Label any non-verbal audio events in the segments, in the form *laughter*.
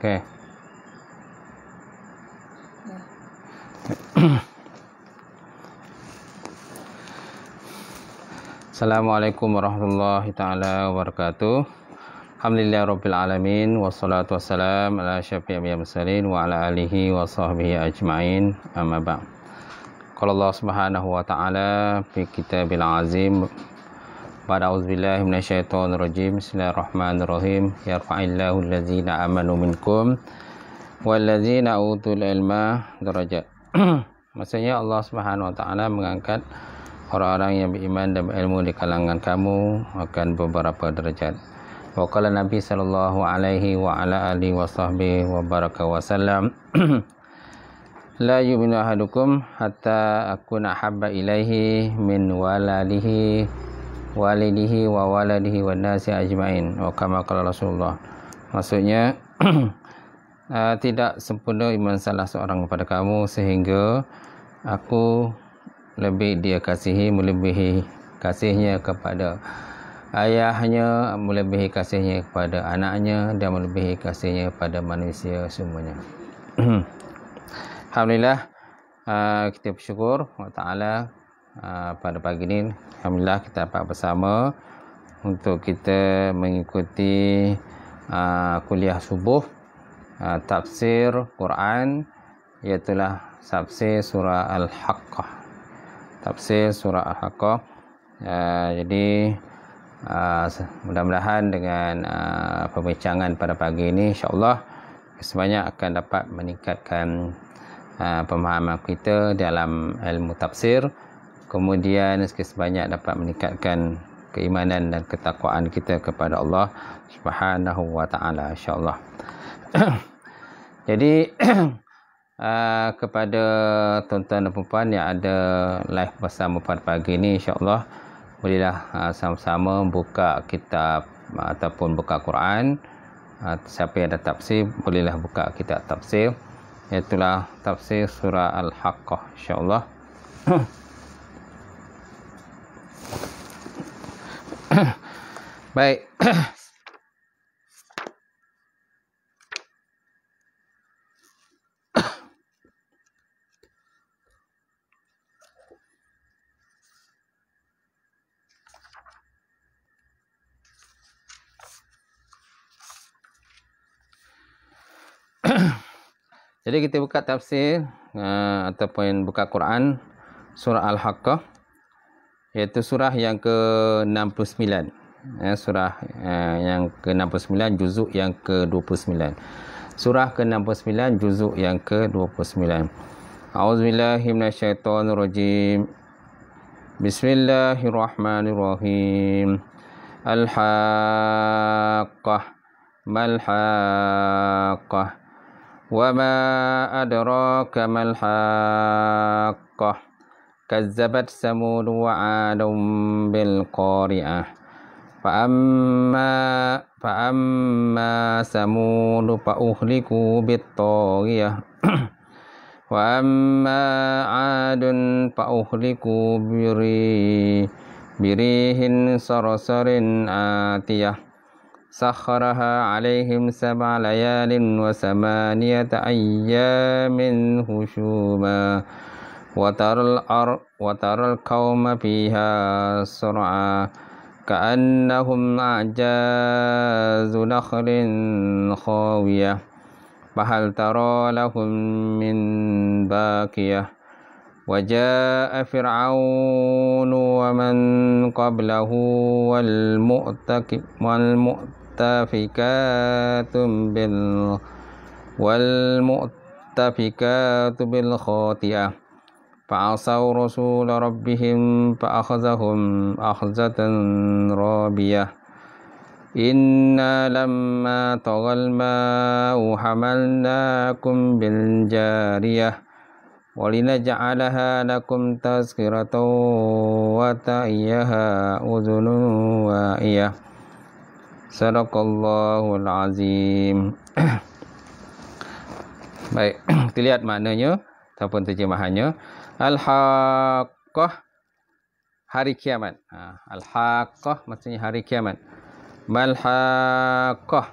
Okey. Nah. *coughs* Assalamualaikum warahmatullahi taala wabarakatuh. Alhamdulillah rabbil alamin wassalatu wassalam ala syafi'il mursalin wa ala alihi wa ajmain. Amma ba'd. Qala Allah Subhanahu wa taala fi kitabil azim pada auzubillahi minasyaitonirrajim. Bismillahirrahmanirrahim. Yarfa'illahu allazina amanu minkum wallazina utul ilma darajat. *clears throat* Maksudnya Allah Subhanahu wa taala mengangkat orang-orang yang beriman dan berilmu di kalangan kamu akan beberapa derajat. Waqala Nabi sallallahu alaihi wa ala alihi wa wa baraka wa *clears throat* La yu'minu ahadukum hatta akuna habba ilaihi min walalihi walidihi wa waladihi wa nasi ajma'in wa kama kala Rasulullah maksudnya *clears throat* uh, tidak sempurna iman salah seorang kepada kamu sehingga aku lebih dia kasihi melebihi kasihnya kepada ayahnya melebihi kasihnya kepada anaknya dan melebihi kasihnya kepada manusia semuanya *clears throat* Alhamdulillah uh, kita bersyukur Allah Ta'ala Ah, pada pagi ini alhamdulillah kita dapat bersama untuk kita mengikuti uh, kuliah subuh uh, tafsir Quran iaitu tafsir surah al-haqqah tafsir surah al-haqqah uh, jadi uh, mudah-mudahan dengan uh, pembincangan pada pagi ini insyaallah sebanyak akan dapat meningkatkan uh, pemahaman kita dalam ilmu tafsir kemudian sebanyak dapat meningkatkan keimanan dan ketakwaan kita kepada Allah Subhanahu wa taala insyaallah. *coughs* Jadi *coughs* uh, kepada tuan-tuan dan puan yang ada live bersama pada pagi ini insyaallah bolehlah uh, sama-sama buka kitab uh, ataupun buka Quran. Uh, siapa yang ada tafsir bolehlah buka kitab tafsir. Itulah tafsir surah Al-Haqqah insyaallah. *coughs* *coughs* Baik. *coughs* Jadi kita buka tafsir uh, ataupun buka Quran surah Al-Haqqah iaitu surah yang ke-69 eh, surah eh, yang ke-69 juzuk yang ke-29 surah ke-69 juzuk yang ke-29 auzubillahi minasyaitonirrajim bismillahirrahmanirrahim alhaqqah malhaqqah wa ma adraka malhaqqah كذبت ثمود وعاد بالقارعة فأما فأما ثمود فأهلكوا بالطاغية *coughs* وأما عاد فأهلكوا بري بريه صرصر آتية سخرها عليهم سبع ليال وثمانية أيام هشوما وترى الأرض وترى القوم فيها سرعا كأنهم أعجاز نخل خاوية فهل ترى لهم من باقية وجاء فرعون ومن قبله والمؤتفكات بال والمؤتفكات بالخاطئة فعصوا رسول ربهم فأخذهم أخذة رابية إنا لما طغى الماء حملناكم بالجارية ولنجعلها لكم تذكرة وتأيها أذن وائية صدق الله العظيم *coughs* Baik, *coughs* kita lihat maknanya ataupun terjemahannya. Al-Haqqah hari kiamat. Ha, Al-Haqqah maksudnya hari kiamat. Mal-Haqqah.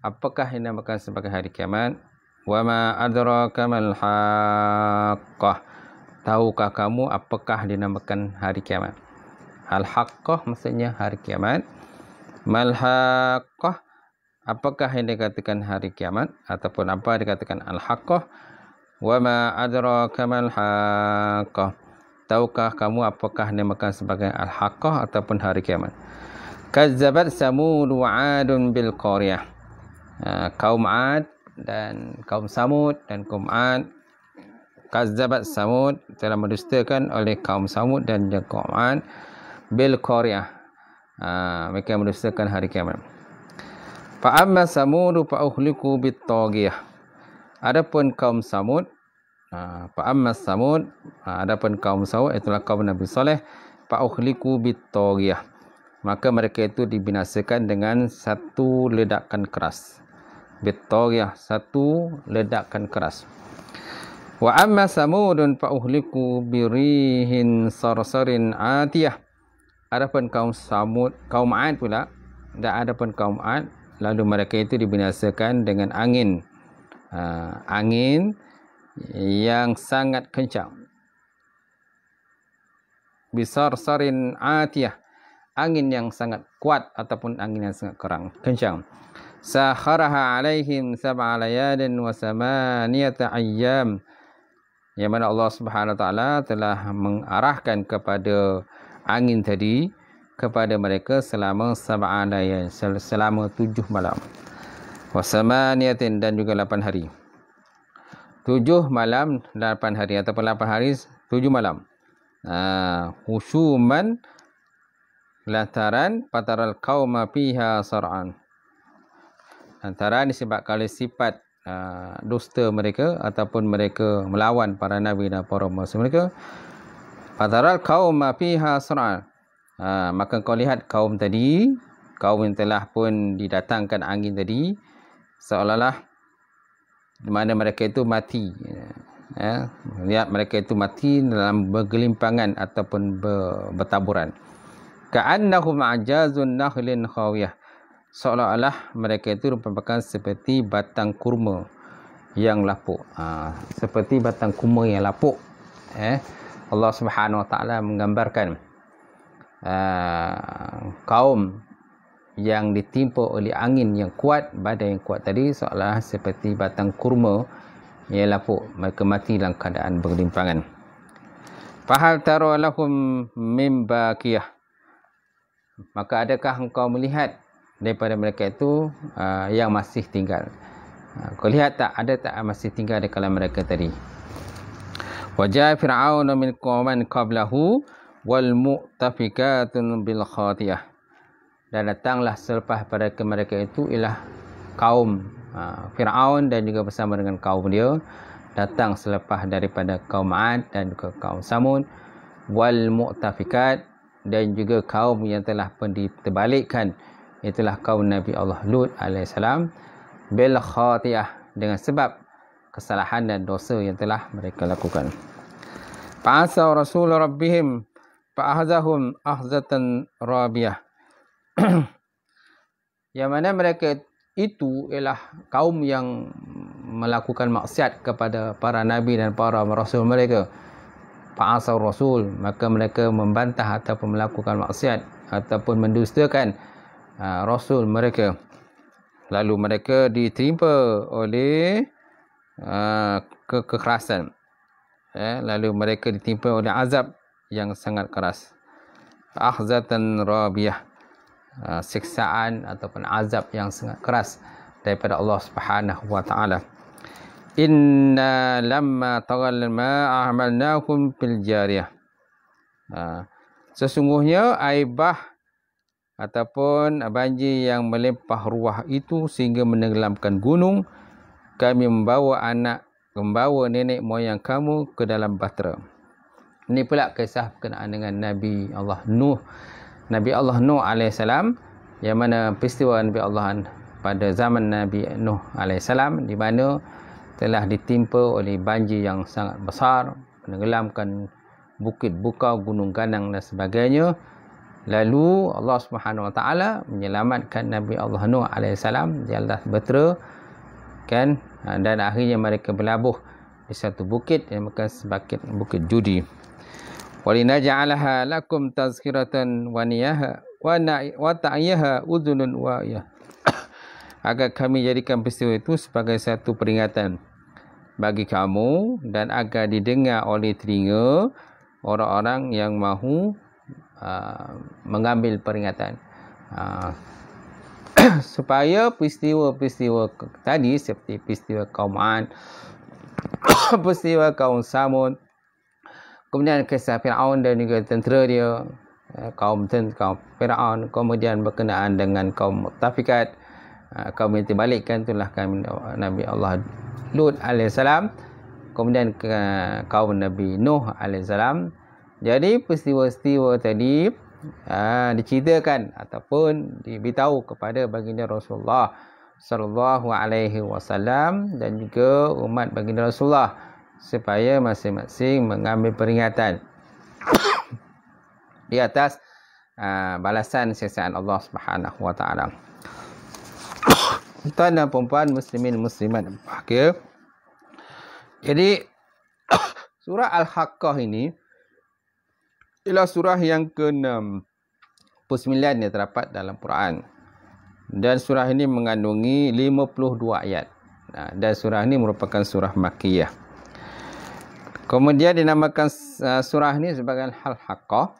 Apakah yang dinamakan sebagai hari kiamat? Wa ma adraka mal-Haqqah. Tahukah kamu apakah dinamakan hari kiamat? Al-Haqqah maksudnya hari kiamat. Mal-Haqqah. Apakah yang dikatakan hari kiamat ataupun apa dikatakan Al-Haqqah? Wama adraka mal haqqah. Tahukah kamu apakah dinamakan sebagai al-haqqah ataupun hari kiamat? Kazzabat Samud wa Adun bil Qaryah. Ha, kaum Ad dan kaum Samud dan kaum Ad Kazzabat Samud telah mendustakan oleh kaum Samud dan kaum Ad bil Qaryah. Uh, mereka mendustakan hari kiamat. Fa samudu Samud fa uhliku bit Adapun kaum Samud Fa ha, amma samud ha, ada pun kaum Saud itulah kaum Nabi Saleh fa ukhliku bitoriyah. Maka mereka itu dibinasakan dengan satu ledakan keras. Bitoriyah satu ledakan keras. Wa amma samudun fa ukhliku birihin sarsarin atiyah. pun kaum Samud, kaum Ad pula ada pun kaum Ad lalu mereka itu dibinasakan dengan angin. Uh, angin angin yang sangat kencang. Bisar sarin atiyah. Angin yang sangat kuat ataupun angin yang sangat kurang Kencang. Saharaha alaihim sab'a layalin wa ayyam. Yang mana Allah subhanahu telah mengarahkan kepada angin tadi. Kepada mereka selama sab'a layalin. Selama tujuh malam. Wa samaniyatin dan juga lapan hari. Hari tujuh malam lapan hari atau lapan hari tujuh malam. Uh, ha, husuman lataran pataral kaum piha saran. Lataran disebabkan oleh sifat uh, dusta mereka ataupun mereka melawan para nabi dan para rasul mereka. Fataral kaum piha saran. Uh, maka kau lihat kaum tadi, kaum yang telah pun didatangkan angin tadi, seolah-olah di mana mereka itu mati ya melihat ya, mereka itu mati dalam bergelimpangan ataupun bertaburan ka'annahum ajazun nakhlin khawiyah seolah-olah mereka itu merupakan seperti batang kurma yang lapuk ha, seperti batang kurma yang lapuk eh Allah Subhanahu Wa Taala menggambarkan uh, kaum yang ditimpa oleh angin yang kuat badai yang kuat tadi seolah seperti batang kurma yang lapuk mereka mati dalam keadaan berlimpangan fahal taru lahum mim baqiyah maka adakah engkau melihat daripada mereka itu uh, yang masih tinggal uh, kau lihat tak ada tak masih tinggal di kalangan mereka tadi wajah fir'aun min qawman qablahu wal mu'tafikatun bil khatiyah dan datanglah selepas pada mereka itu ialah kaum uh, Firaun dan juga bersama dengan kaum dia datang selepas daripada kaum Ad dan juga kaum Samud wal mu'tafikat dan juga kaum yang telah diterbalikkan itulah kaum Nabi Allah Lut AS bil khatiyah dengan sebab kesalahan dan dosa yang telah mereka lakukan fa'asa rasul rabbihim fa'ahzahum ahzatan rabiyah *clears throat* yang mana mereka itu ialah kaum yang melakukan maksiat kepada para nabi dan para rasul mereka fa'asar rasul maka mereka membantah ataupun melakukan maksiat ataupun mendustakan uh, rasul mereka lalu mereka diterima oleh uh, kekerasan ya, lalu mereka ditimpa oleh azab yang sangat keras ahzatan rabiyah Ah, siksaan ataupun azab yang sangat keras daripada Allah Subhanahu wa taala. Inna lamma taghal ma'a amalnakum bil jariyah. Ah, sesungguhnya aibah ataupun banjir yang melimpah ruah itu sehingga menenggelamkan gunung kami membawa anak membawa nenek moyang kamu ke dalam bahtera. Ini pula kisah berkenaan dengan Nabi Allah Nuh Nabi Allah Nuh AS yang mana peristiwa Nabi Allah pada zaman Nabi Nuh AS di mana telah ditimpa oleh banjir yang sangat besar menenggelamkan bukit buka gunung ganang dan sebagainya lalu Allah Subhanahu Wa Taala menyelamatkan Nabi Allah Nuh AS di atas betera kan dan akhirnya mereka berlabuh di satu bukit yang bukan sebagai bukit judi ولنجعلها لكم تذكرة ونياها وتعيها أذن وعيا agar kami jadikan peristiwa itu sebagai satu peringatan bagi kamu dan agar didengar oleh telinga orang-orang yang mahu uh, mengambil peringatan uh, *coughs* supaya peristiwa-peristiwa tadi seperti peristiwa kaum An *coughs* peristiwa kaum Samud kemudian kisah Firaun dan juga tentera dia eh, kaum tent kaum Firaun kemudian berkenaan dengan kaum Muttafiqat ah, kaum yang terbalikkan itulah kami Nabi Allah Lut alaihissalam kemudian kaum Nabi Nuh alaihissalam jadi peristiwa-peristiwa tadi ah, diceritakan ataupun diberitahu kepada baginda Rasulullah sallallahu alaihi wasallam dan juga umat baginda Rasulullah supaya masing-masing mengambil peringatan di atas uh, balasan siksaan Allah Subhanahu wa taala. Tuan dan puan muslimin muslimat bahagia. Jadi *coughs* surah Al-Haqqah ini ialah surah yang ke-6 9 yang terdapat dalam Quran. Dan surah ini mengandungi 52 ayat. Dan surah ini merupakan surah Makkiyah. Kemudian dinamakan uh, surah ni sebagai Al-Haqqah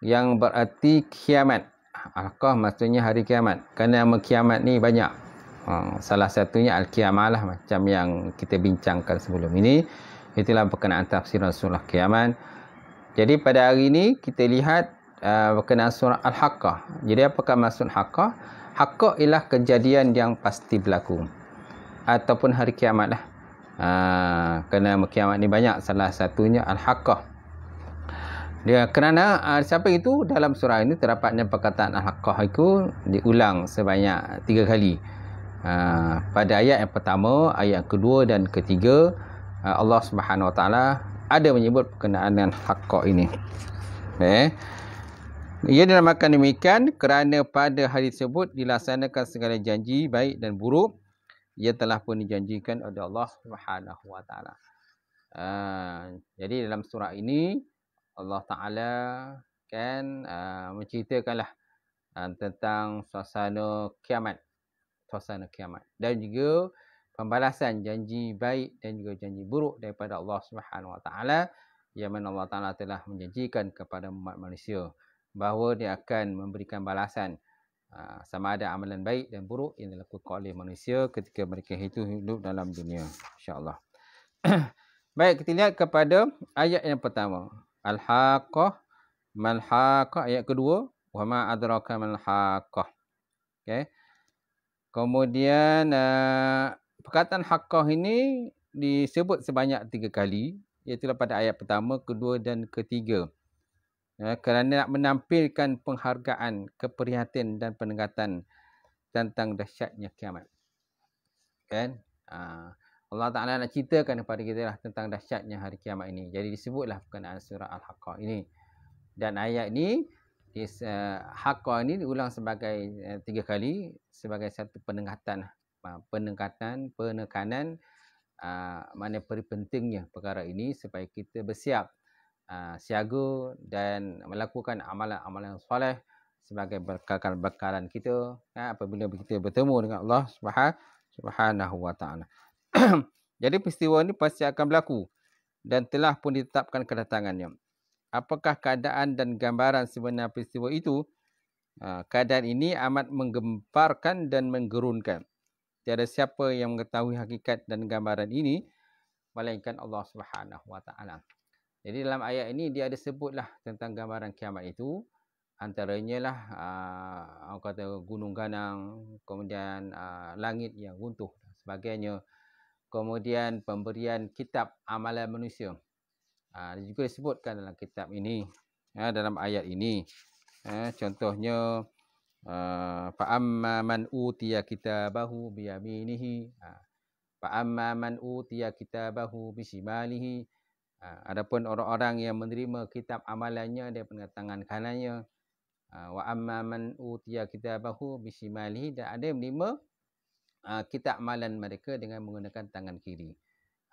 yang bererti kiamat. Al-Haqqah maksudnya hari kiamat. Kerana nama kiamat ni banyak. Hmm, salah satunya Al-Qiyamah lah macam yang kita bincangkan sebelum ini. Itulah berkenaan tafsiran surah kiamat. Jadi pada hari ini kita lihat uh, berkenaan surah Al-Haqqah. Jadi apakah maksud Haqqah? Haqqah ialah kejadian yang pasti berlaku. Ataupun hari kiamat lah ha, kena kiamat ni banyak salah satunya al-haqqah dia kerana uh, siapa itu dalam surah ini terdapatnya perkataan al-haqqah itu diulang sebanyak tiga kali uh, pada ayat yang pertama ayat kedua dan ketiga uh, Allah Subhanahu Wa ada menyebut perkenaan dengan haqqah ini eh ia dinamakan demikian kerana pada hari tersebut dilaksanakan segala janji baik dan buruk ia telah pun dijanjikan oleh Allah Subhanahu wa taala. Ah, jadi dalam surah ini Allah taala kan uh, menceritakanlah uh, tentang suasana kiamat, suasana kiamat dan juga pembalasan janji baik dan juga janji buruk daripada Allah Subhanahu wa taala yang mana Allah taala telah menjanjikan kepada umat manusia bahawa dia akan memberikan balasan Ah, sama ada amalan baik dan buruk yang dilakukan oleh manusia ketika mereka itu hidup dalam dunia insyaallah *clears throat* baik kita lihat kepada ayat yang pertama al-haqah malhaqah ayat kedua wa ma adraka malhaqah okey kemudian uh, perkataan haqah ini disebut sebanyak tiga kali iaitu pada ayat pertama kedua dan ketiga ya, kerana nak menampilkan penghargaan, keprihatinan dan pendekatan tentang dahsyatnya kiamat. Kan? Ha, Allah Ta'ala nak ceritakan kepada kita lah tentang dahsyatnya hari kiamat ini. Jadi disebutlah perkenaan surah Al-Haqqah ini. Dan ayat ini, is, uh, eh, Haqqah ini diulang sebagai uh, tiga kali sebagai satu penengatan. Uh, ha, penengatan, penekanan uh, mana pentingnya perkara ini supaya kita bersiap. Ah, siaga dan melakukan amalan-amalan soleh sebagai bekalan-bekalan kita ya, apabila kita bertemu dengan Allah Subhanahu wa taala. *clears throat* Jadi peristiwa ini pasti akan berlaku dan telah pun ditetapkan kedatangannya. Apakah keadaan dan gambaran sebenar peristiwa itu? Ah, keadaan ini amat menggemparkan dan menggerunkan. Tiada siapa yang mengetahui hakikat dan gambaran ini melainkan Allah Subhanahu wa taala. Jadi dalam ayat ini dia ada sebutlah tentang gambaran kiamat itu. Antaranya lah uh, orang kata gunung ganang, kemudian uh, langit yang runtuh sebagainya. Kemudian pemberian kitab amalan manusia. Uh, juga disebutkan dalam kitab ini, ya, dalam ayat ini. Ya, contohnya, Fa'amma man utia kitabahu biyaminihi. Fa'amma man utia kitabahu bisimalihi. Uh, Ha, adapun orang-orang yang menerima kitab amalannya daripada tangan kanannya ha, wa amma man utiya kitabahu bishimalihi dan ada menerima ha, kitab amalan mereka dengan menggunakan tangan kiri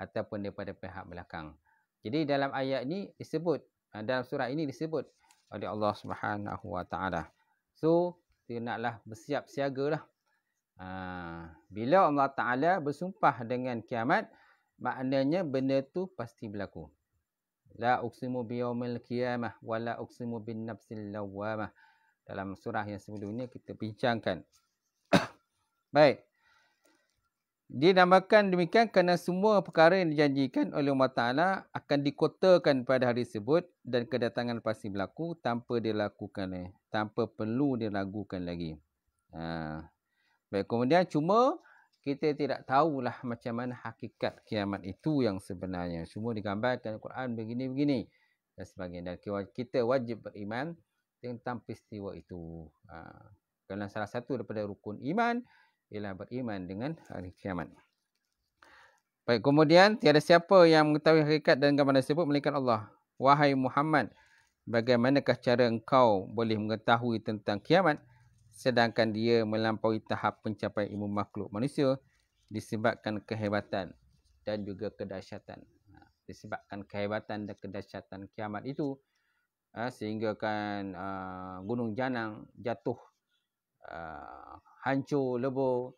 ataupun daripada pihak belakang. Jadi dalam ayat ini disebut dalam surah ini disebut oleh Allah Subhanahu Wa Taala. So kita naklah bersiap siagalah. bila Allah Taala bersumpah dengan kiamat maknanya benda tu pasti berlaku. La uksimu biyaumil qiyamah wa la uksimu bin nafsil lawwamah. Dalam surah yang sebelum ini kita bincangkan. *coughs* Baik. Dia Dinamakan demikian kerana semua perkara yang dijanjikan oleh Allah Ta'ala akan dikotakan pada hari tersebut dan kedatangan pasti berlaku tanpa dilakukan tanpa perlu diragukan lagi. Ha. Baik, kemudian cuma kita tidak tahulah macam mana hakikat kiamat itu yang sebenarnya. Semua digambarkan Al-Quran begini-begini dan sebagainya. Dan kita wajib beriman tentang peristiwa itu. Ha. Kerana salah satu daripada rukun iman ialah beriman dengan hari kiamat. Baik, kemudian tiada siapa yang mengetahui hakikat dan gambaran tersebut melainkan Allah. Wahai Muhammad, bagaimanakah cara engkau boleh mengetahui tentang kiamat? sedangkan dia melampaui tahap pencapaian ilmu makhluk manusia disebabkan kehebatan dan juga kedahsyatan ha, disebabkan kehebatan dan kedahsyatan kiamat itu ha, sehingga kan ha, gunung janang jatuh hancur lebur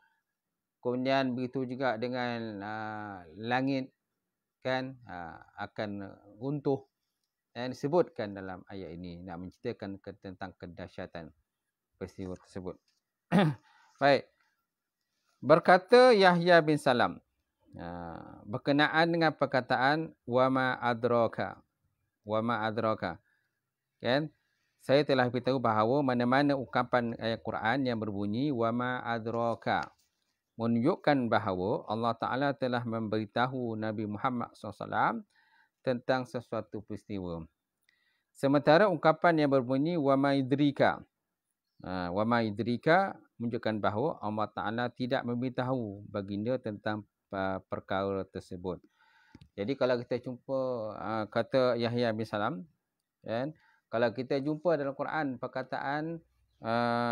kemudian begitu juga dengan langit kan akan runtuh dan sebutkan dalam ayat ini nak menceritakan tentang kedahsyatan peristiwa tersebut. *coughs* Baik. Berkata Yahya bin Salam ah, berkenaan dengan perkataan wama adraka. Wama adraka. Kan? Saya telah beritahu bahawa mana-mana ungkapan ayat eh, Quran yang berbunyi wama adraka menunjukkan bahawa Allah Taala telah memberitahu Nabi Muhammad SAW tentang sesuatu peristiwa. Sementara ungkapan yang berbunyi wama idrika Ha, wa ma idrika menunjukkan bahawa Allah Ta'ala tidak memberitahu baginda tentang ha, perkara tersebut. Jadi kalau kita jumpa ha, kata Yahya bin Salam, kan? kalau kita jumpa dalam Quran perkataan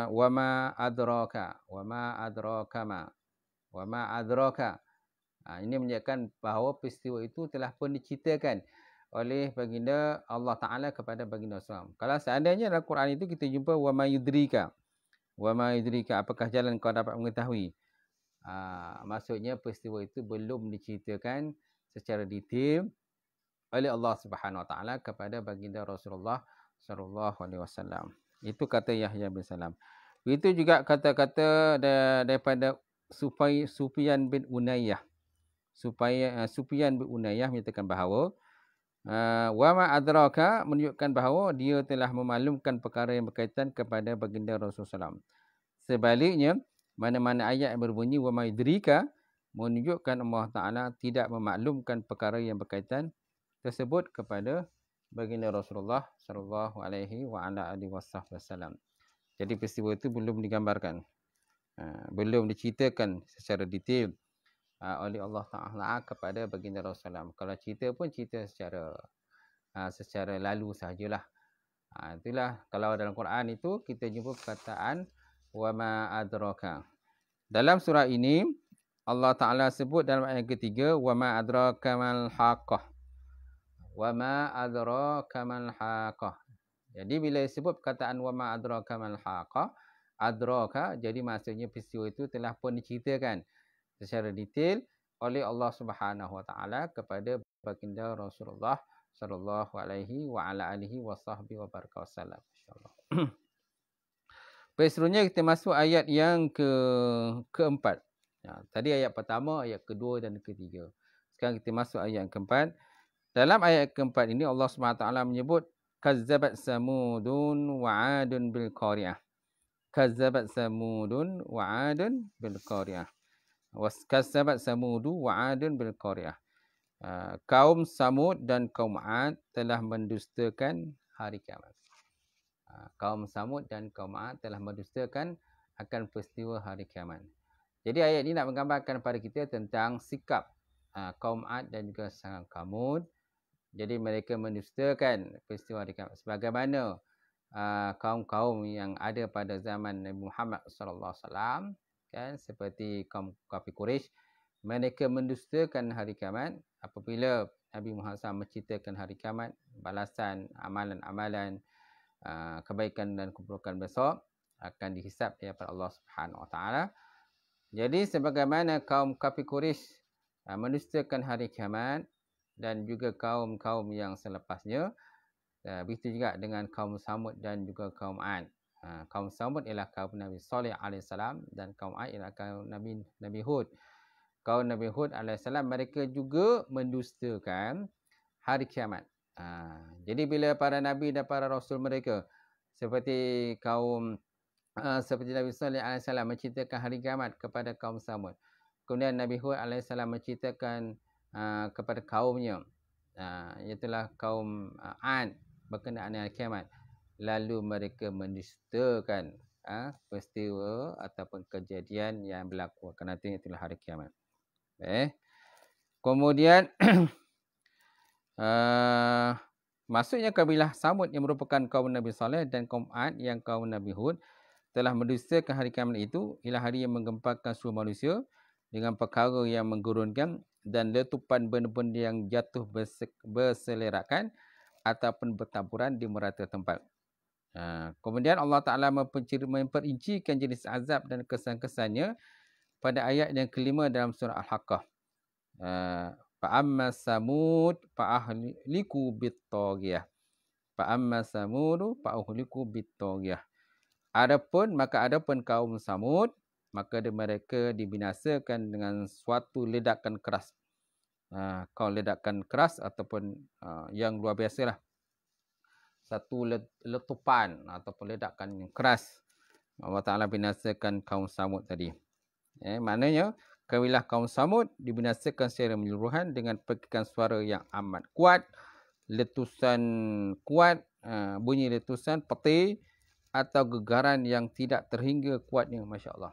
wa ma adraka, wa ma adraka ma, wa ma adraka. ini menunjukkan bahawa peristiwa itu telah pun diceritakan oleh baginda Allah Taala kepada baginda Rasulullah. Kalau seandainya dalam Quran itu kita jumpa wa ma yudrika. Wa ma yudrika apakah jalan kau dapat mengetahui? Aa, ah, maksudnya peristiwa itu belum diceritakan secara detail oleh Allah Subhanahu Wa Taala kepada baginda Rasulullah sallallahu alaihi wasallam. Itu kata Yahya bin Salam. Itu juga kata-kata daripada Supai, Supian bin Unayyah. Supaya uh, eh, Supian bin Unayyah menyatakan bahawa Ah, wa ma adraka menunjukkan bahawa dia telah memaklumkan perkara yang berkaitan kepada baginda Rasulullah SAW. Sebaliknya, mana-mana ayat yang berbunyi wa ma idrika menunjukkan Allah Ta'ala tidak memaklumkan perkara yang berkaitan tersebut kepada baginda Rasulullah sallallahu alaihi wasallam. Jadi peristiwa itu belum digambarkan. Ah, belum diceritakan secara detail uh, oleh Allah Taala kepada baginda Rasulullah. Kalau cerita pun cerita secara uh, secara lalu sajalah. Uh, ah, itulah kalau dalam Quran itu kita jumpa perkataan wa ma adraka. Dalam surah ini Allah Taala sebut dalam ayat ketiga wa ma adraka mal haqqah. Wa ma adraka mal haqqah. Jadi bila sebut perkataan wa ma adraka mal haqqah, adraka jadi maksudnya peristiwa itu telah pun diceritakan secara detail oleh Allah Subhanahu Wa Taala kepada baginda Rasulullah Sallallahu Alaihi Wa Ala Alihi Wasahbi Wa Barakatuh. Insyaallah. *clears throat* Baik seterusnya kita masuk ayat yang ke keempat. Ya, tadi ayat pertama, ayat kedua dan ketiga. Sekarang kita masuk ayat yang keempat. Dalam ayat keempat ini Allah Subhanahu Wa Taala menyebut kazzabat samudun wa adun bil qari'ah. Kazzabat samudun wa adun bil qari'ah. Waskasabat samudu wa'adun bilqari'ah. Ah, kaum samud dan kaum ad telah mendustakan hari kiamat. Ah, kaum samud dan kaum ad telah mendustakan akan peristiwa hari kiamat. Jadi ayat ini nak menggambarkan kepada kita tentang sikap ah, kaum ad dan juga sang kamud. Jadi mereka mendustakan peristiwa hari kiamat. Sebagaimana kaum-kaum yang ada pada zaman Nabi Muhammad SAW kan seperti kaum kafir Quraisy mereka mendustakan hari kiamat apabila Nabi Muhammad SAW menceritakan hari kiamat balasan amalan-amalan ah, kebaikan dan keburukan besok akan dihisap ya oleh Allah Subhanahu Wa Taala jadi sebagaimana kaum kafir Quraisy ah, mendustakan hari kiamat dan juga kaum-kaum yang selepasnya ah, begitu juga dengan kaum Samud dan juga kaum An Ha, kaum Samud ialah kaum Nabi Saleh AS dan kaum Ad ialah kaum Nabi, Nabi Hud. Kaum Nabi Hud AS mereka juga mendustakan hari kiamat. Ha, jadi bila para Nabi dan para Rasul mereka seperti kaum uh, seperti Nabi Saleh AS menceritakan hari kiamat kepada kaum Samud. Kemudian Nabi Hud AS menceritakan uh, kepada kaumnya. Uh, iaitulah kaum uh, Ad berkenaan dengan kiamat lalu mereka mendustakan ha, peristiwa ataupun kejadian yang berlaku. Kerana itu itulah hari kiamat. Eh. Kemudian uh, *clears throat* maksudnya kabilah Samud yang merupakan kaum Nabi Saleh dan kaum Ad yang kaum Nabi Hud telah mendustakan hari kiamat itu ialah hari yang menggemparkan seluruh manusia dengan perkara yang menggurunkan dan letupan benda-benda yang jatuh berselerakan ataupun bertaburan di merata tempat. Ha, kemudian Allah Ta'ala memperincikan jenis azab dan kesan-kesannya pada ayat yang kelima dalam surah Al-Haqqah. Ha, Fa'amma samud fa'ahliku bittogiyah. Fa'amma samud fa'ahliku bittogiyah. Adapun, maka adapun kaum samud, maka mereka dibinasakan dengan suatu ledakan keras. Ha, kau ledakan keras ataupun ha, yang luar biasa lah satu letupan ataupun ledakan yang keras Allah Ta'ala binasakan kaum samud tadi. Eh, maknanya, kawilah kaum samud dibinasakan secara menyeluruhan dengan pekikan suara yang amat kuat, letusan kuat, ha, bunyi letusan, peti atau gegaran yang tidak terhingga kuatnya, Masya Allah.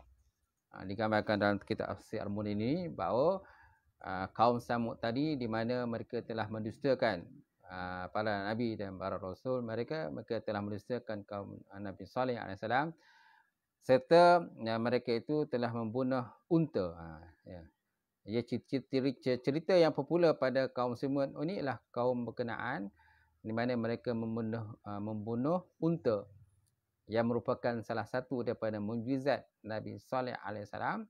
Ha, digambarkan dalam kitab Afsir mun ini bahawa ha, kaum samud tadi di mana mereka telah mendustakan Ah, para nabi dan para rasul mereka mereka telah menistakan kaum Nabi Saleh alaihi salam serta ya, mereka itu telah membunuh unta ha, ya ia ya, cerita yang popular pada kaum Semut ini ialah kaum berkenaan di mana mereka membunuh, ha, membunuh unta yang merupakan salah satu daripada mujizat Nabi Saleh alaihissalam.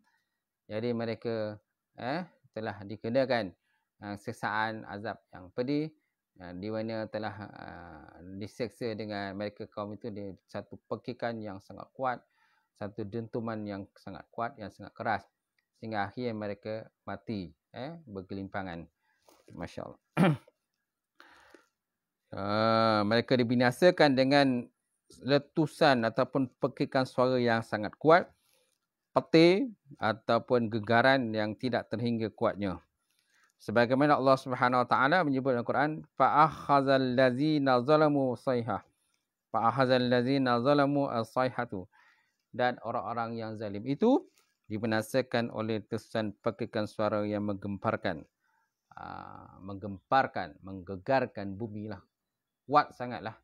Jadi mereka eh, telah dikenakan eh, ha, seksaan azab yang pedih Ah, di mana telah ah, diseksa dengan mereka kaum itu di satu pekikan yang sangat kuat satu dentuman yang sangat kuat yang sangat keras sehingga akhirnya mereka mati eh bergelimpangan masyaallah uh, *clears throat* mereka dibinasakan dengan letusan ataupun pekikan suara yang sangat kuat petir ataupun gegaran yang tidak terhingga kuatnya sebagaimana Allah Subhanahu wa taala menyebut dalam Quran fa akhazal ladzina zalamu sayha fa akhazal ladzina zalamu as-sayhatu dan orang-orang yang zalim itu dibinasakan oleh tusan pakikan suara yang menggemparkan ah, menggemparkan menggegarkan bumi lah kuat sangatlah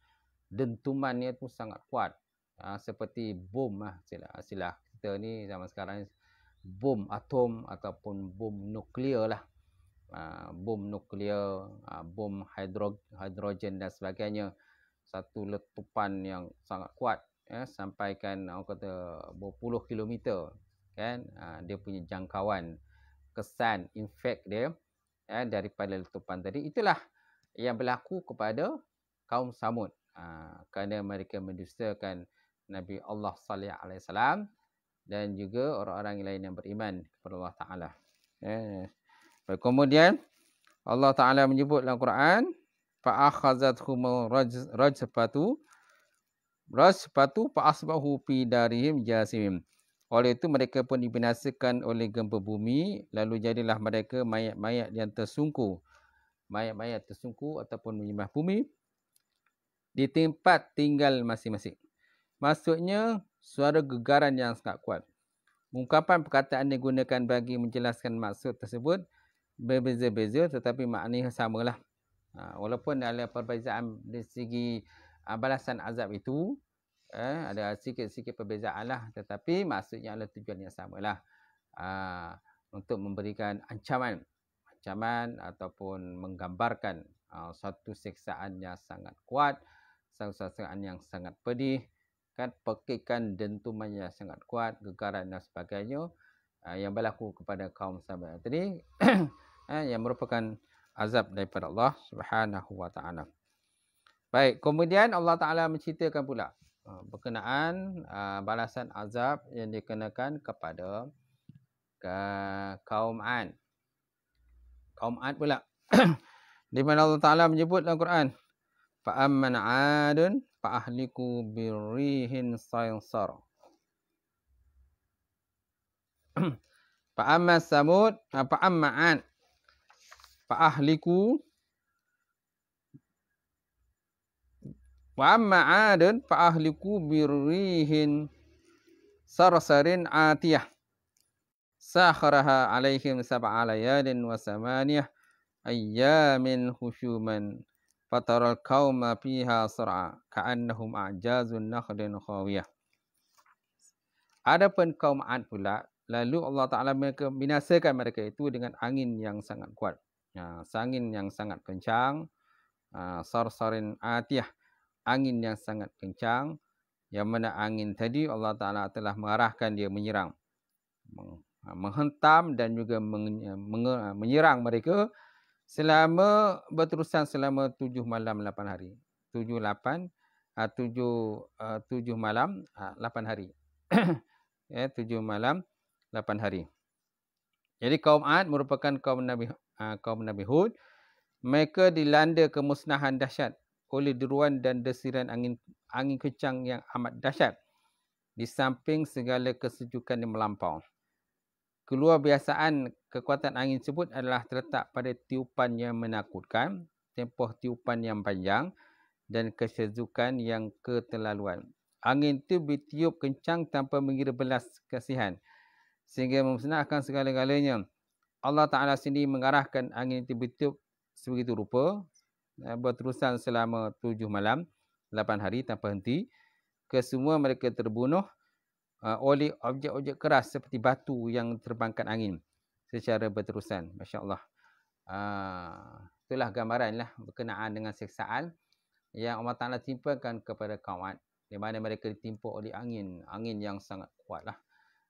dentumannya tu sangat kuat ah, seperti bom lah sila, sila kita ni zaman sekarang bom atom ataupun bom nuklear lah Ah, bom nuklear, ah, bom hidro, hidrogen dan sebagainya. Satu letupan yang sangat kuat ya, sampaikan orang kata berpuluh kilometer kan ah, dia punya jangkauan kesan infek dia ya, daripada letupan tadi. Itulah yang berlaku kepada kaum samud. Ha, kerana mereka mendustakan Nabi Allah Sallallahu Alaihi Wasallam dan juga orang-orang lain yang beriman kepada Allah Taala. Ya kemudian Allah Taala menyebut dalam Quran fa akhazathumur raj rajfatu rajfatu fa asbahu fi darihim jasimin. Oleh itu mereka pun dibinasakan oleh gempa bumi lalu jadilah mereka mayat-mayat yang tersungku, Mayat-mayat tersungku ataupun menyembah bumi di tempat tinggal masing-masing. Maksudnya suara gegaran yang sangat kuat. Ungkapan perkataan digunakan bagi menjelaskan maksud tersebut berbeza-beza tetapi maknanya samalah. Ha, walaupun ada perbezaan dari segi ha, balasan azab itu, eh, ada sikit-sikit perbezaan lah. Tetapi maksudnya adalah tujuan yang sama lah. Ha, untuk memberikan ancaman. Ancaman ataupun menggambarkan ha, satu seksaan yang sangat kuat, satu seksaan yang sangat pedih, kan pekikan dentuman yang sangat kuat, gegaran dan sebagainya ha, yang berlaku kepada kaum sahabat. Jadi, *coughs* eh, yang merupakan azab daripada Allah Subhanahu Wa Taala. Baik, kemudian Allah Taala menceritakan pula uh, berkenaan uh, balasan azab yang dikenakan kepada ke kaum An. Kaum An pula *clears throat* di mana Allah Taala menyebut dalam Quran, "Fa amman 'adun fa ahliku birrihin saysar." *clears throat* Fa amma Samud, fa amma an?" fa'ahliku wa amma adun fa'ahliku birrihin sarsarin atiyah sakharaha alaihim sab'a layalin wa samaniyah ayyamin husuman fataral qauma fiha sar'a ka'annahum a'jazun nakhlin khawiyah Adapun kaum Ad pula, lalu Allah Ta'ala mereka binasakan mereka itu dengan angin yang sangat kuat. Ha, sangin yang sangat kencang. Ha, sar-sarin atiyah. Angin yang sangat kencang. Yang mana angin tadi Allah Ta'ala telah mengarahkan dia menyerang. Ah, menghentam dan juga menyerang mereka. Selama berterusan selama tujuh malam lapan hari. Tujuh lapan. Tujuh, tujuh malam lapan hari. *coughs* ya, tujuh malam lapan hari. Jadi kaum Ad merupakan kaum Nabi uh, kaum Nabi Hud. Mereka dilanda kemusnahan dahsyat oleh deruan dan desiran angin angin kecang yang amat dahsyat. Di samping segala kesejukan yang melampau. Keluar biasaan kekuatan angin tersebut adalah terletak pada tiupan yang menakutkan, tempoh tiupan yang panjang dan kesejukan yang ketelaluan. Angin itu bertiup kencang tanpa mengira belas kasihan sehingga memusnahkan segala-galanya. Allah Ta'ala sendiri mengarahkan angin itu bertiup sebegitu rupa eh, berterusan selama tujuh malam, lapan hari tanpa henti. Kesemua mereka terbunuh eh, oleh objek-objek keras seperti batu yang terbangkan angin secara berterusan. Masya Allah. Ah, itulah gambaran lah berkenaan dengan seksaan yang Allah Ta'ala timpakan kepada kawan Di mana mereka ditimpa oleh angin. Angin yang sangat kuat lah.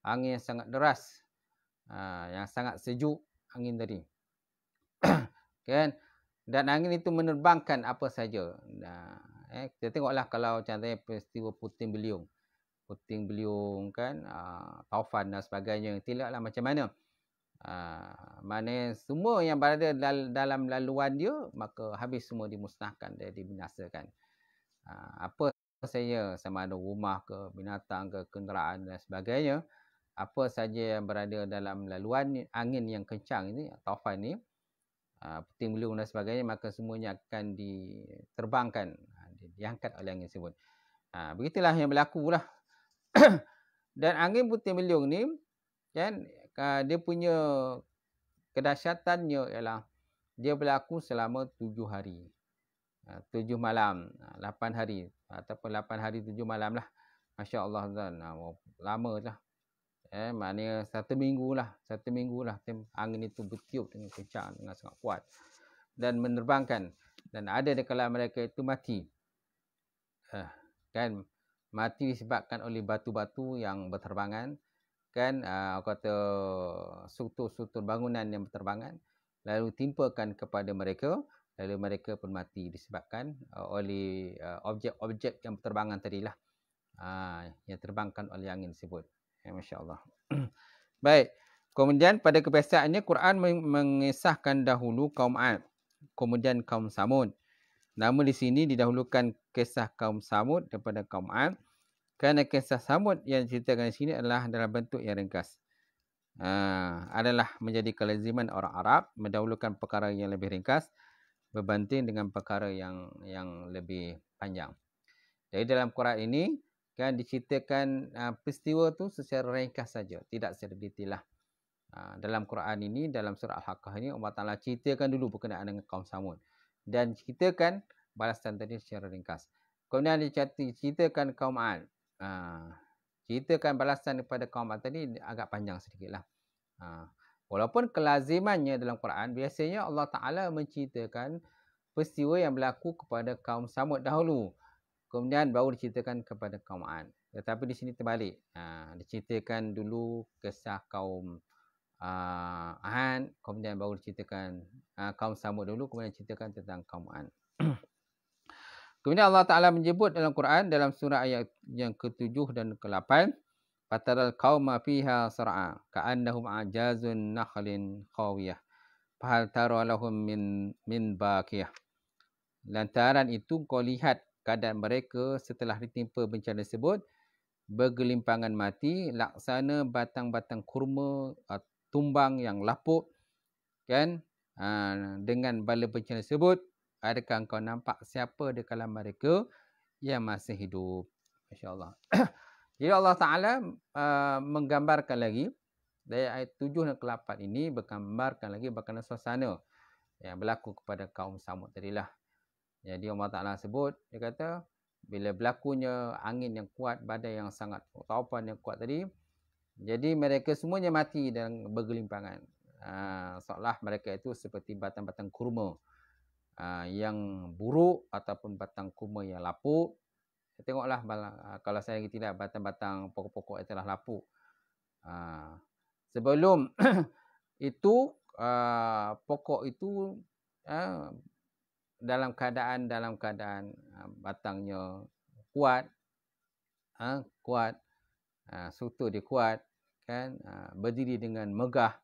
Angin yang sangat deras. Ha, yang sangat sejuk angin tadi. *coughs* kan? Dan angin itu menerbangkan apa saja. Nah, eh, kita tengoklah kalau contohnya peristiwa puting beliung. Puting beliung kan, uh, taufan dan sebagainya. Tidaklah macam mana. Ah, mana semua yang berada dal dalam laluan dia, maka habis semua dimusnahkan dan dibinasakan. Uh, apa saya sama ada rumah ke binatang ke kenderaan dan sebagainya apa saja yang berada dalam laluan angin yang kencang ini taufan ni ah, puting beliung dan sebagainya maka semuanya akan diterbangkan ah, diangkat oleh angin tersebut ah, begitulah yang berlaku lah *coughs* dan angin puting beliung ni kan dia punya kedahsyatannya ialah dia berlaku selama tujuh hari tujuh malam lapan hari ataupun lapan hari tujuh malam lah Masya Allah Lama lah. Eh, maknanya satu minggu lah, satu minggu lah angin itu bertiup dengan kencang dengan sangat kuat dan menerbangkan dan ada di kalangan mereka itu mati. Eh, kan mati disebabkan oleh batu-batu yang berterbangan kan uh, kata struktur-struktur bangunan yang berterbangan lalu timpakan kepada mereka lalu mereka pun mati disebabkan uh, oleh uh, objek-objek yang berterbangan tadilah uh, yang terbangkan oleh angin tersebut. Ya, Masya Allah. *clears throat* Baik. Kemudian pada kebiasaannya Quran mengisahkan dahulu kaum Ad. Kemudian kaum Samud. Namun di sini didahulukan kisah kaum Samud daripada kaum Ad. Kerana kisah Samud yang diceritakan di sini adalah dalam bentuk yang ringkas. Uh, adalah menjadi kelaziman orang Arab mendahulukan perkara yang lebih ringkas berbanding dengan perkara yang yang lebih panjang. Jadi dalam Quran ini kan diceritakan uh, peristiwa tu secara ringkas saja tidak secara detail lah uh, dalam Quran ini dalam surah Al-Haqqah ini Allah Taala ceritakan dulu berkenaan dengan kaum Samud dan ceritakan balasan tadi secara ringkas kemudian dia ceritakan kaum Ad uh, ah, ceritakan balasan kepada kaum Ad tadi agak panjang sedikit uh, walaupun kelazimannya dalam Quran biasanya Allah Taala menceritakan peristiwa yang berlaku kepada kaum Samud dahulu Kemudian baru diceritakan kepada kaum An. Tetapi di sini terbalik. Ha, diceritakan dulu kisah kaum uh, An. Kemudian baru diceritakan uh, kaum Samud dulu. Kemudian diceritakan tentang kaum An. *clears throat* kemudian Allah Ta'ala menyebut dalam Quran. Dalam surah ayat yang ke-7 dan ke-8. Fataral qawma fiha sara'a. Ka'annahum ajazun nakhlin khawiyah. Fahal taru lahum min, min bakiyah. Lantaran itu kau lihat keadaan mereka setelah ditimpa bencana tersebut bergelimpangan mati laksana batang-batang kurma uh, tumbang yang lapuk kan uh, dengan bala bencana tersebut adakah engkau nampak siapa di kalangan mereka yang masih hidup masyaAllah. *coughs* jadi Allah Taala uh, menggambarkan lagi dari ayat 7 dan ke-8 ini menggambarkan lagi bagaimana suasana yang berlaku kepada kaum Samud tadilah jadi Allah Ta'ala sebut, dia kata, bila berlakunya angin yang kuat, badai yang sangat, taupan yang kuat tadi, jadi mereka semuanya mati dan bergelimpangan. Uh, Seolah mereka itu seperti batang-batang kurma uh, yang buruk ataupun batang kurma yang lapuk. Tengoklah ha, kalau saya tidak batang-batang pokok-pokok yang telah lapuk. Uh, sebelum *clears throat* itu, uh, pokok itu uh, dalam keadaan dalam keadaan ah, batangnya kuat ha, kuat ha, ah, struktur dia kuat kan ha, berdiri dengan megah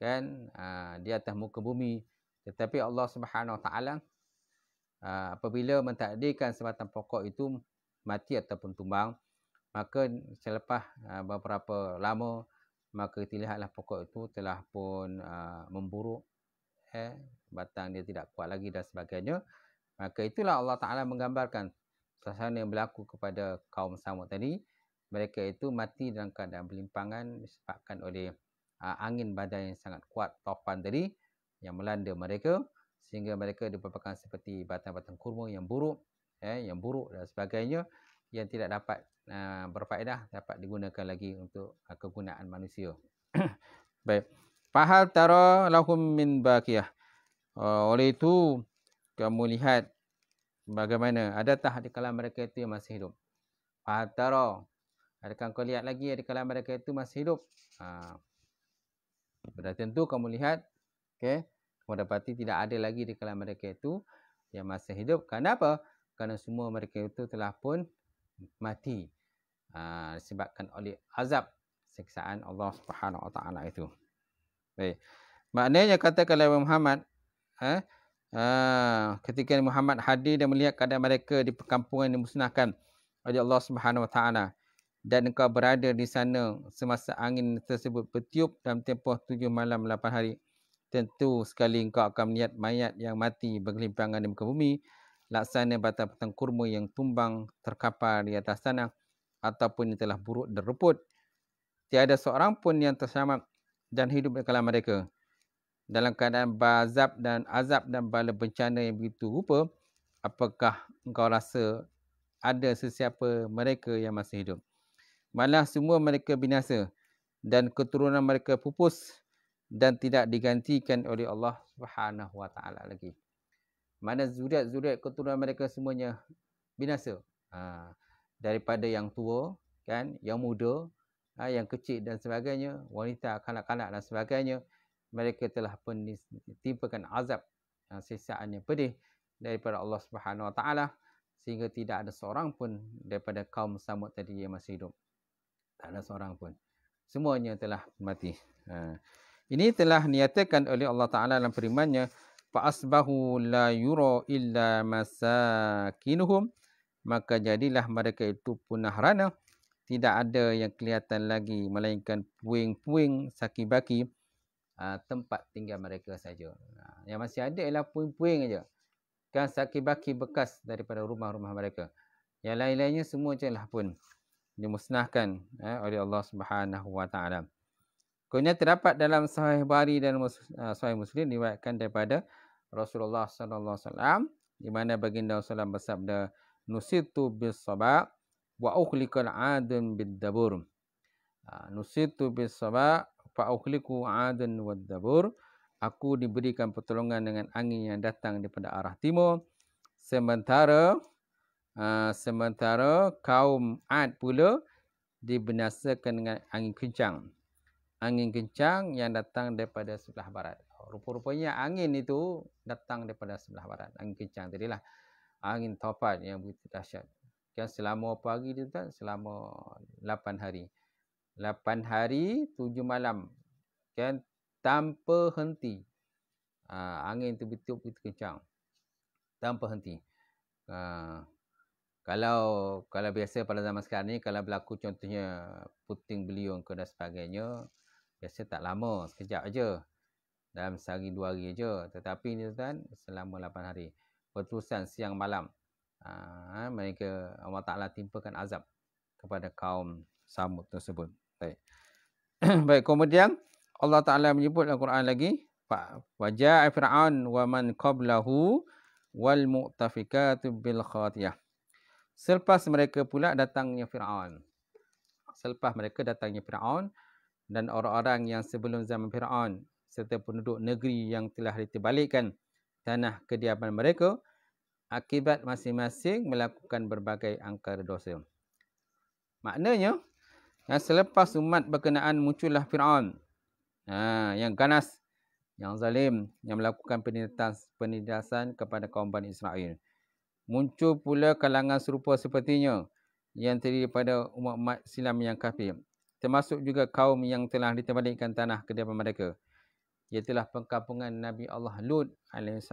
kan ha, di atas muka bumi tetapi Allah Subhanahu taala apabila mentakdirkan sebatang pokok itu mati ataupun tumbang maka selepas ha, beberapa lama maka dilihatlah pokok itu telah pun ha, memburuk eh batang dia tidak kuat lagi dan sebagainya. Maka itulah Allah Ta'ala menggambarkan sesuatu yang berlaku kepada kaum Samud tadi. Mereka itu mati dalam keadaan berlimpangan disebabkan oleh uh, angin badai yang sangat kuat, topan tadi yang melanda mereka sehingga mereka diperpakan seperti batang-batang kurma yang buruk eh, yang buruk dan sebagainya yang tidak dapat uh, berfaedah dapat digunakan lagi untuk uh, kegunaan manusia. *coughs* Baik. Fahal taro lahum min baqiyah. Uh, oleh itu, kamu lihat bagaimana ada tah di kalangan mereka itu yang masih hidup. Fatara. Adakah kau lihat lagi di kalangan mereka itu masih hidup? Ha. Ah. Berarti tentu kamu lihat. Okay. Kamu dapati tidak ada lagi di kalangan mereka itu yang masih hidup. Kenapa? Kerana semua mereka itu telah pun mati. Ha. disebabkan oleh azab. siksaan Allah Subhanahu Wa Taala itu. Baik. Maknanya katakan oleh Muhammad eh? ha, ketika Muhammad hadir dan melihat keadaan mereka di perkampungan yang dimusnahkan oleh Allah Subhanahu Wa Taala dan engkau berada di sana semasa angin tersebut bertiup dalam tempoh tujuh malam lapan hari. Tentu sekali engkau akan melihat mayat yang mati berkelimpangan di muka bumi. Laksana batang-batang kurma yang tumbang terkapar di atas tanah ataupun yang telah buruk dan reput. Tiada seorang pun yang terselamat dan hidup di kalangan mereka dalam keadaan azab dan azab dan bala bencana yang begitu rupa, apakah engkau rasa ada sesiapa mereka yang masih hidup? Malah semua mereka binasa dan keturunan mereka pupus dan tidak digantikan oleh Allah Subhanahu Wa Taala lagi. Mana zuriat-zuriat keturunan mereka semuanya binasa. Ha, daripada yang tua, kan, yang muda, ha, yang kecil dan sebagainya, wanita, kanak-kanak dan sebagainya, mereka telah pun ditimpakan azab yang sisaan yang pedih daripada Allah Subhanahu Wa Taala sehingga tidak ada seorang pun daripada kaum Samud tadi yang masih hidup. Tak ada seorang pun. Semuanya telah mati. Ha. Ini telah niatkan oleh Allah Taala dalam firman-Nya fa asbahu la yura illa masakinuhum maka jadilah mereka itu punah rana tidak ada yang kelihatan lagi melainkan puing-puing saki-baki Ah, tempat tinggal mereka saja. Ah, yang masih ada ialah puing-puing saja. Kan saki-baki bekas daripada rumah-rumah mereka. Yang lain-lainnya semua je lah pun dimusnahkan eh, oleh Allah Subhanahu SWT. Kemudian terdapat dalam Sahih Bari dan ah, Sahih Muslim diwakilkan daripada Rasulullah Sallallahu Alaihi Wasallam di mana baginda Rasulullah bersabda nusitu bis sabak wa ukhlikal adun bid dabur nusitu bis sabak fa'ukhliku adun wadzabur aku diberikan pertolongan dengan angin yang datang daripada arah timur sementara uh, sementara kaum ad pula dibinasakan dengan angin kencang angin kencang yang datang daripada sebelah barat rupa-rupanya angin itu datang daripada sebelah barat angin kencang tadilah angin topan yang begitu dahsyat yang selama pagi, hari dia selama 8 hari Lapan hari, tujuh malam. Kan? Tanpa henti. Ha, angin tu betul itu kencang. Tanpa henti. Ha, kalau kalau biasa pada zaman sekarang ni, kalau berlaku contohnya puting beliung ke dan sebagainya, biasa tak lama, sekejap aja. Dalam sehari dua hari aja. Tetapi ni tuan, selama lapan hari. Berterusan siang malam. Ha, mereka Allah Ta'ala timpakan azab kepada kaum Samud tersebut. Baik. *clears throat* Baik, kemudian Allah Taala menyebut dalam Quran lagi, Wajah fir'aun wa man qablahu wal mu'tafikatu bil khatiyah. Selepas mereka pula datangnya Firaun. Selepas mereka datangnya Firaun dan orang-orang yang sebelum zaman Firaun serta penduduk negeri yang telah ditibalikkan tanah kediaman mereka akibat masing-masing melakukan berbagai angkara dosa. Maknanya Ya, selepas umat berkenaan muncullah Fir'aun. Ha, yang ganas, yang zalim, yang melakukan penindasan kepada kaum Bani Israel. Muncul pula kalangan serupa sepertinya yang terdiri daripada umat-umat silam yang kafir. Termasuk juga kaum yang telah ditembalikan tanah kediaman mereka. Iaitulah pengkampungan Nabi Allah Lut AS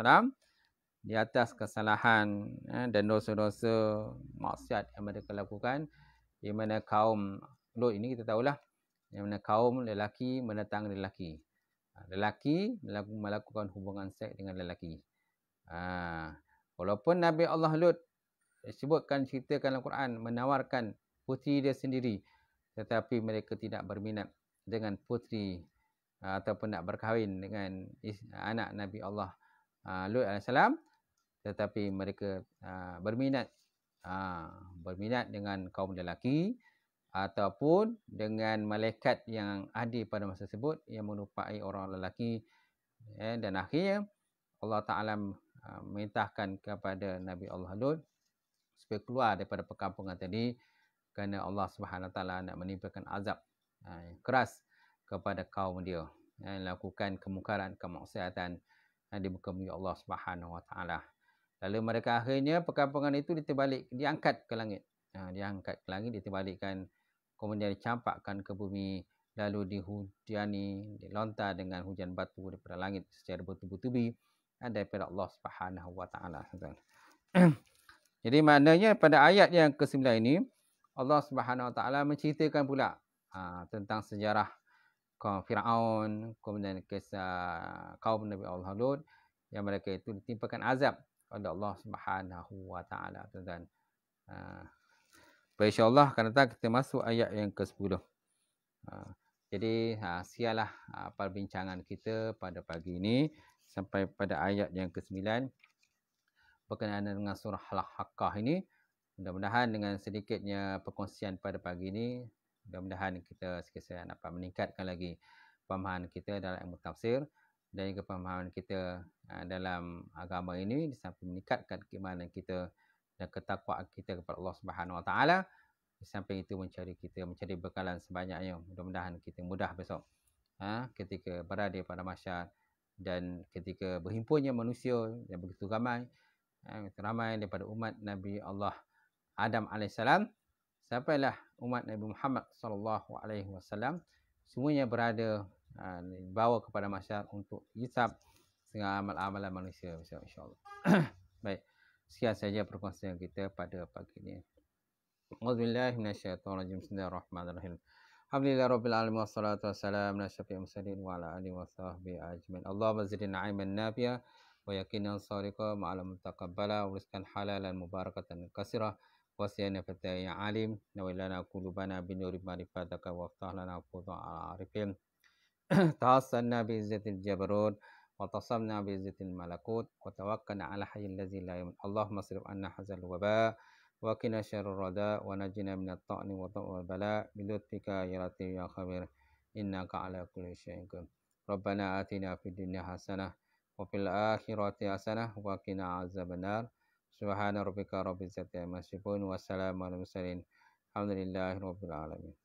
di atas kesalahan ha, dan dosa-dosa maksiat yang mereka lakukan di mana kaum Lut ini kita tahulah yang mana kaum lelaki mendatang lelaki. Ha, lelaki melakukan hubungan seks dengan lelaki. Ha. Walaupun Nabi Allah Lut sebutkan cerita dalam Quran menawarkan puteri dia sendiri tetapi mereka tidak berminat dengan puteri ha, ataupun nak berkahwin dengan anak Nabi Allah ha, Lut alaihissalam tetapi mereka berminat berminat dengan kaum lelaki ataupun dengan malaikat yang ada pada masa tersebut yang menupai orang lelaki ya, dan akhirnya Allah Ta'ala ah, memerintahkan kepada Nabi Allah Lut supaya keluar daripada perkampungan tadi kerana Allah Subhanahu Taala nak menimpakan azab uh, keras kepada kaum dia yang lakukan kemungkaran kemaksiatan yang eh, dimukamu Allah Subhanahu Wa Taala. Lalu mereka akhirnya perkampungan itu diterbalik, diangkat ke langit. Uh, diangkat ke langit, diterbalikkan kemudian dicampakkan ke bumi lalu dihujani dilontar dengan hujan batu daripada langit secara bertubi-tubi eh, daripada Allah Subhanahu wa taala. *clears throat* Jadi maknanya pada ayat yang ke-9 ini Allah Subhanahu wa taala menceritakan pula ha, tentang sejarah kaum Firaun kemudian kisah kaum Nabi Allah Lut yang mereka itu ditimpakan azab pada Allah Subhanahu wa taala. Tuan-tuan. Ha, Baik insyaAllah akan datang kita masuk ayat yang ke-10. Uh, ha, jadi uh, sialah uh, perbincangan kita pada pagi ini sampai pada ayat yang ke-9 berkenaan dengan surah Al-Haqqah ini. Mudah-mudahan dengan sedikitnya perkongsian pada pagi ini, mudah-mudahan kita sekiranya dapat meningkatkan lagi pemahaman kita dalam ilmu tafsir dan juga pemahaman kita dalam agama ini sampai meningkatkan keimanan kita dan ketakwaan kita kepada Allah Subhanahu Wa Taala. Samping itu mencari kita mencari bekalan sebanyaknya. Mudah-mudahan kita mudah besok. Ha, ketika berada pada masyarakat dan ketika berhimpunnya manusia yang begitu ramai, ha, begitu ramai daripada umat Nabi Allah Adam alaihissalam, sampailah umat Nabi Muhammad sallallahu alaihi wasallam semuanya berada ha, bawa kepada masyarakat untuk hisab dengan amal-amalan manusia besok insyaallah. *coughs* Baik. Sekian saja perkongsian kita pada pagi ini. Alhamdulillah minasyaitonirrajim. Bismillahirrahmanirrahim. Alhamdulillah rabbil alamin wassalatu wassalamu ala asyrafil mursalin wa ala alihi washabbi ajmain. Allahumma zidna aiman nafi'a wa yaqina sariqa ma lam taqabbala wa rizqan halalan mubarakatan kasira, wa siyana fatay ya alim wa lana qulubana bi nuri ma'rifatika wa ta'lana qudu arifin. *clears throat* Ta'assana bi izzatil jabarut. وتصمنا بعزة الملكوت وتوكلنا على حي الذي لا يموت اللهم اصرف عنا حزن الوباء وقنا شر الرداء ونجنا من الطعن والبلاء بلطفك يا لطيف يا خبير إنك على كل شيء قدير ربنا آتنا في الدنيا حسنة وفي الآخرة حسنة وقنا عذاب النار سبحان ربك رب العزة عما يصفون وسلام على المرسلين الحمد لله رب العالمين